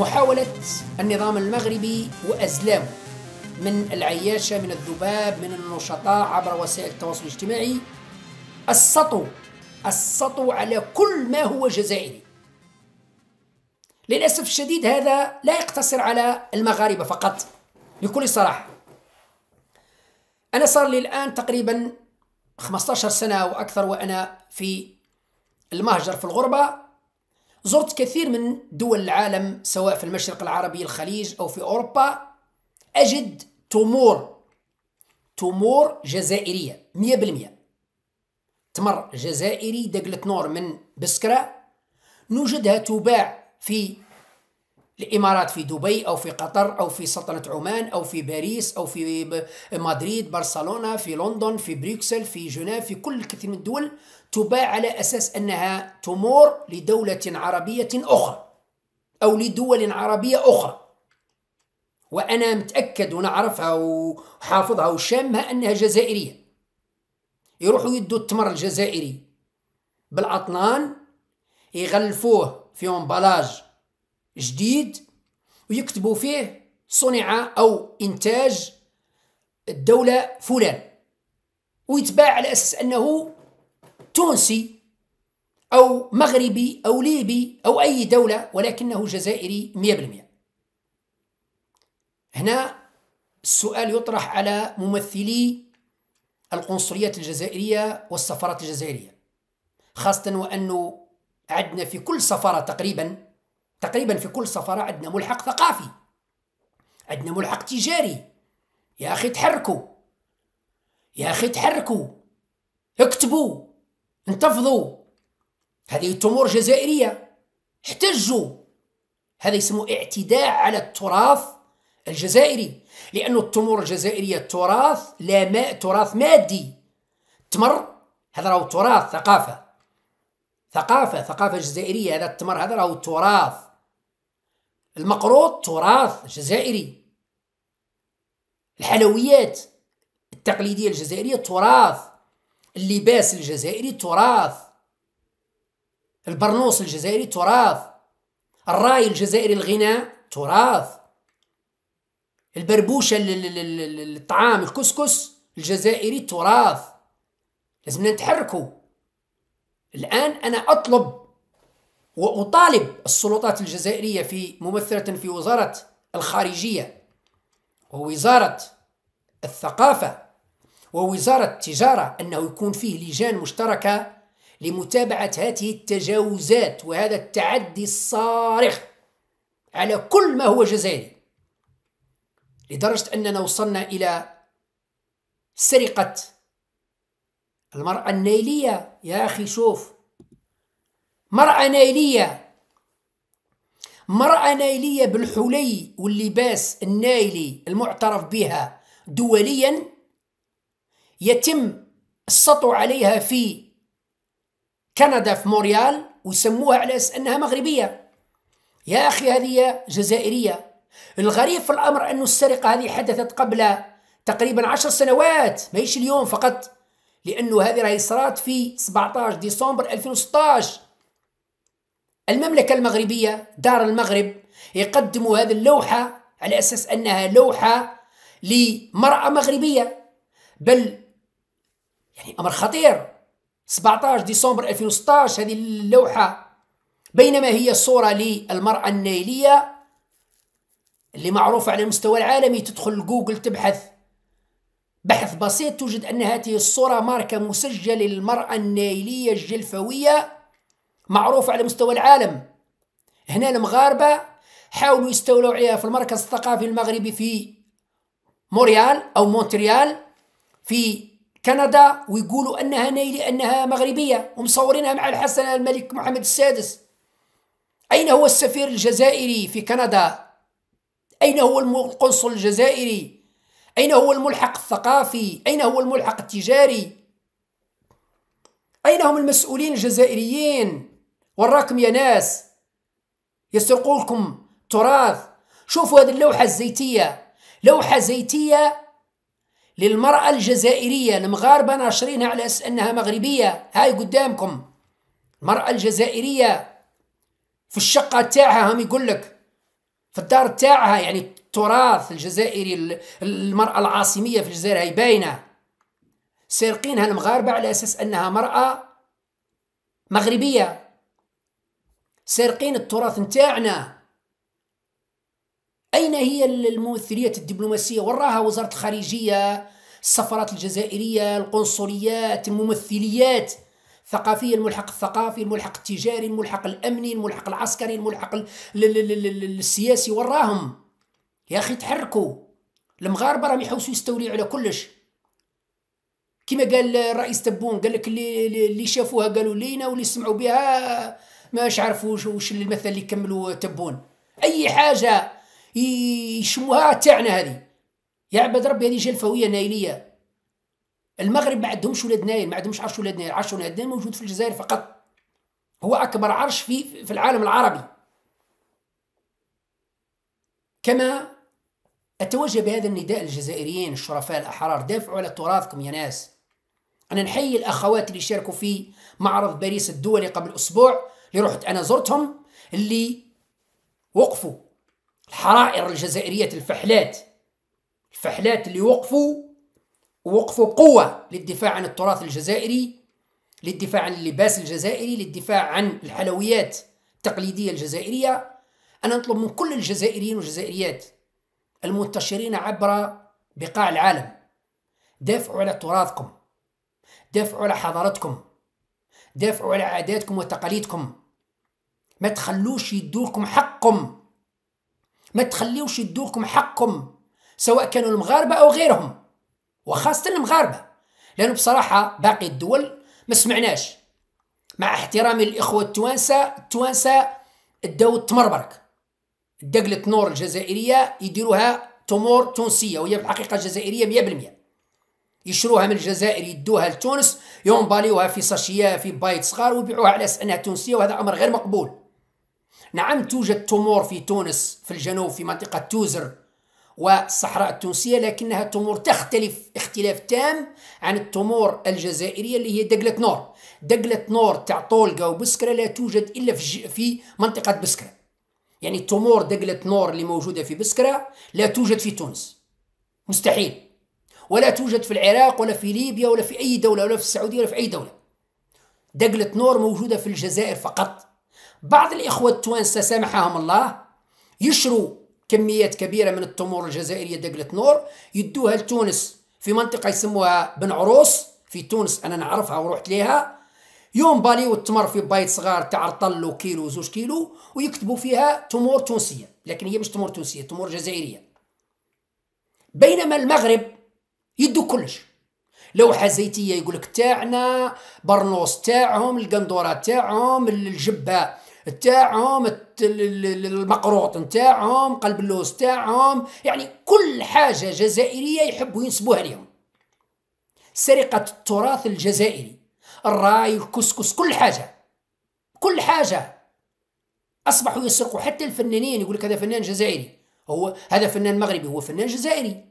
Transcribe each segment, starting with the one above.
محاولة النظام المغربي وأزلامه من العياشة من الذباب من النشطاء عبر وسائل التواصل الاجتماعي السطو السطو على كل ما هو جزائري للأسف الشديد هذا لا يقتصر على المغاربة فقط بكل صراحة أنا صار لي الآن تقريبا 15 سنة وأكثر وأنا في المهجر في الغربة زرت كثير من دول العالم سواء في المشرق العربي الخليج أو في أوروبا أجد تمور تمور جزائرية مية بالمية تمر جزائري دقلة نور من بسكرة نوجدها تباع في الامارات في دبي او في قطر او في سلطنه عمان او في باريس او في مدريد برشلونه في لندن في بروكسل في جنيف في كل كثير من الدول تباع على اساس انها تمور لدوله عربيه اخرى او لدول عربيه اخرى وانا متاكد ونعرفها وحافظها وشامها انها جزائريه يروحوا يدوا التمر الجزائري بالاطنان يغلفوه في امبلاج جديد ويكتبوا فيه صنع أو إنتاج الدولة فلان ويتباع على أساس أنه تونسي أو مغربي أو ليبي أو أي دولة ولكنه جزائري 100% هنا السؤال يطرح على ممثلي القنصليات الجزائرية والسفارات الجزائرية خاصة وأنه عدنا في كل سفارة تقريبا تقريبا في كل سفرة عندنا ملحق ثقافي عندنا ملحق تجاري يا اخي تحركوا يا اخي تحركوا اكتبوا انتفضوا هذه التمور جزائريه احتجوا هذا يسموه اعتداء على التراث الجزائري لأن التمور الجزائرية تراث لا ماء تراث مادي التمر هذا راهو تراث ثقافة ثقافة ثقافة جزائرية هذا التمر هذا راهو تراث المقروط تراث جزائري الحلويات التقليدية الجزائرية تراث اللباس الجزائري تراث البرنوس الجزائري تراث الراي الجزائري الغناء تراث البربوشة الطعام الكسكس الجزائري تراث لازمنا نتحركوا الآن أنا أطلب وأطالب السلطات الجزائرية في ممثلة في وزارة الخارجية ووزارة الثقافة ووزارة التجارة أنه يكون فيه لجان مشتركة لمتابعة هذه التجاوزات وهذا التعدي الصارخ على كل ما هو جزائري لدرجة أننا وصلنا إلى سرقة المرأة النيلية يا أخي شوف مرأة نايلية مرأة نايلية بالحلي واللباس النايلي المعترف بها دوليا يتم السطو عليها في كندا في موريال وسموها على أساس أنها مغربية يا أخي هذه جزائرية الغريب في الأمر انه السرقة هذه حدثت قبل تقريبا عشر سنوات ماهيش اليوم فقط لأنه هذه راهي صارت في 17 ديسمبر 2016 المملكة المغربية دار المغرب يقدموا هذه اللوحة على أساس أنها لوحة لمرأة مغربية بل يعني أمر خطير 17 ديسمبر 2016 هذه اللوحة بينما هي صورة للمرأة النيلية اللي معروفة على المستوى العالمي تدخل جوجل تبحث بحث بسيط توجد أن هذه الصورة ماركة مسجلة للمرأة النيلية الجلفوية معروفة على مستوى العالم هنا المغاربة حاولوا يستولوا عليها في المركز الثقافي المغربي في موريال أو مونتريال في كندا ويقولوا أنها نيلة أنها مغربية ومصورينها مع الحسن الملك محمد السادس أين هو السفير الجزائري في كندا؟ أين هو القنصل الجزائري؟ أين هو الملحق الثقافي؟ أين هو الملحق التجاري؟ أين هم المسؤولين الجزائريين؟ وراكم يا ناس يسرقوا لكم تراث شوفوا هذه اللوحة الزيتية لوحة زيتية للمرأة الجزائرية المغاربة ناشرينها على أساس أنها مغربية هاي قدامكم المرأة الجزائرية في الشقة تاعها هم يقول لك في الدار تاعها يعني التراث الجزائري المرأة العاصمية في الجزائر هاي باينة سارقينها المغاربة على أساس أنها مرأة مغربية سارقين التراث نتاعنا أين هي المؤثريات الدبلوماسية وراها وزارة الخارجية السفارات الجزائرية القنصليات الممثليات الثقافية الملحق الثقافي الملحق التجاري الملحق الأمني الملحق العسكري الملحق السياسي وراهم يا أخي تحركوا المغاربة راهم يحوسوا يستوليوا على كلش كما قال الرئيس تبون قال لك اللي اللي شافوها قالوا لينا واللي سمعوا بها ماش عارف وش, وش اللي مثلا اللي يكملوا تبون اي حاجه يشموها تاعنا هذه يا عباد ربي هذه جلفويه نايليه المغرب ما عندهمش ولاد نايل ما عندهمش عرش ولاد نايل عرش ولاد نايل موجود في الجزائر فقط هو اكبر عرش في في العالم العربي كما اتوجه بهذا النداء للجزائريين الشرفاء الاحرار دافعوا على تراثكم يا ناس انا نحيي الاخوات اللي شاركوا في معرض باريس الدولي قبل اسبوع اللي رحت انا زرتهم اللي وقفوا الحرائر الجزائريه الفحلات الفحلات اللي وقفوا ووقفوا بقوه للدفاع عن التراث الجزائري للدفاع عن اللباس الجزائري للدفاع عن الحلويات التقليديه الجزائريه انا نطلب من كل الجزائريين والجزائريات المنتشرين عبر بقاع العالم دافعوا على تراثكم دافعوا على حضارتكم دافعوا على عاداتكم وتقاليدكم ما تخلوش يدولكم حقكم ما تخليوش يدولكم حقكم سواء كانوا المغاربة أو غيرهم وخاصة المغاربة لأنه بصراحة باقي الدول ما سمعناش مع احترامي للإخوة التوانسة التوانسة داو التمربرك دقلة نور الجزائرية يديروها تمور تونسية وهي في الحقيقة جزائرية 100% يشروها من الجزائر يدوها لتونس ينباليوها في صاشيه في بايت صغار ويبيعوها على انها تونسيه وهذا امر غير مقبول نعم توجد تمور في تونس في الجنوب في منطقه توزر والصحراء التونسيه لكنها تمور تختلف اختلاف تام عن التمور الجزائريه اللي هي دقله نور دقله نور تاع طولقه وبسكره لا توجد الا في في منطقه بسكره يعني تمور دقله نور اللي موجوده في بسكره لا توجد في تونس مستحيل ولا توجد في العراق ولا في ليبيا ولا في أي دولة ولا في السعودية ولا في أي دولة دقلة نور موجودة في الجزائر فقط بعض الإخوة التوانسة سامحهم الله يشروا كميات كبيرة من التمور الجزائرية دقلة نور يدوها لتونس في منطقة يسموها بن عروس في تونس أنا نعرفها ورحت ليها يوم بالي التمر في بايت صغار تاع رطل وكيلو زوج كيلو ويكتبوا فيها تمور تونسية لكن هي مش تمور تونسية تمور جزائرية بينما المغرب يدوك كلش لوحه زيتيه يقول لك تاعنا برنوس تاعهم القندوره تاعهم الجبه تاعهم المقروط نتاعهم قلب اللوز تاعهم يعني كل حاجه جزائريه يحبوا ينسبوها لهم سرقه التراث الجزائري الراي الكسكس كل حاجه كل حاجه اصبحوا يسرقوا حتى الفنانين يقول لك هذا فنان جزائري هو هذا فنان مغربي هو فنان جزائري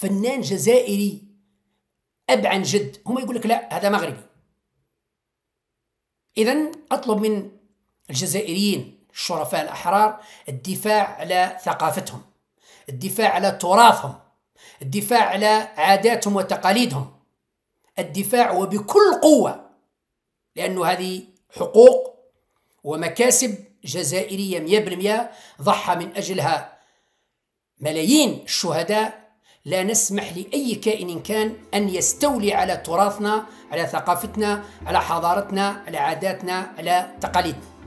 فنان جزائري اب عن جد هما يقول لك لا هذا مغربي اذا اطلب من الجزائريين الشرفاء الاحرار الدفاع على ثقافتهم الدفاع على تراثهم الدفاع على عاداتهم وتقاليدهم الدفاع وبكل قوه لانه هذه حقوق ومكاسب جزائريه 100% ضحى من اجلها ملايين الشهداء لا نسمح لأي كائن كان أن يستولي على تراثنا على ثقافتنا على حضارتنا على عاداتنا على تقاليدنا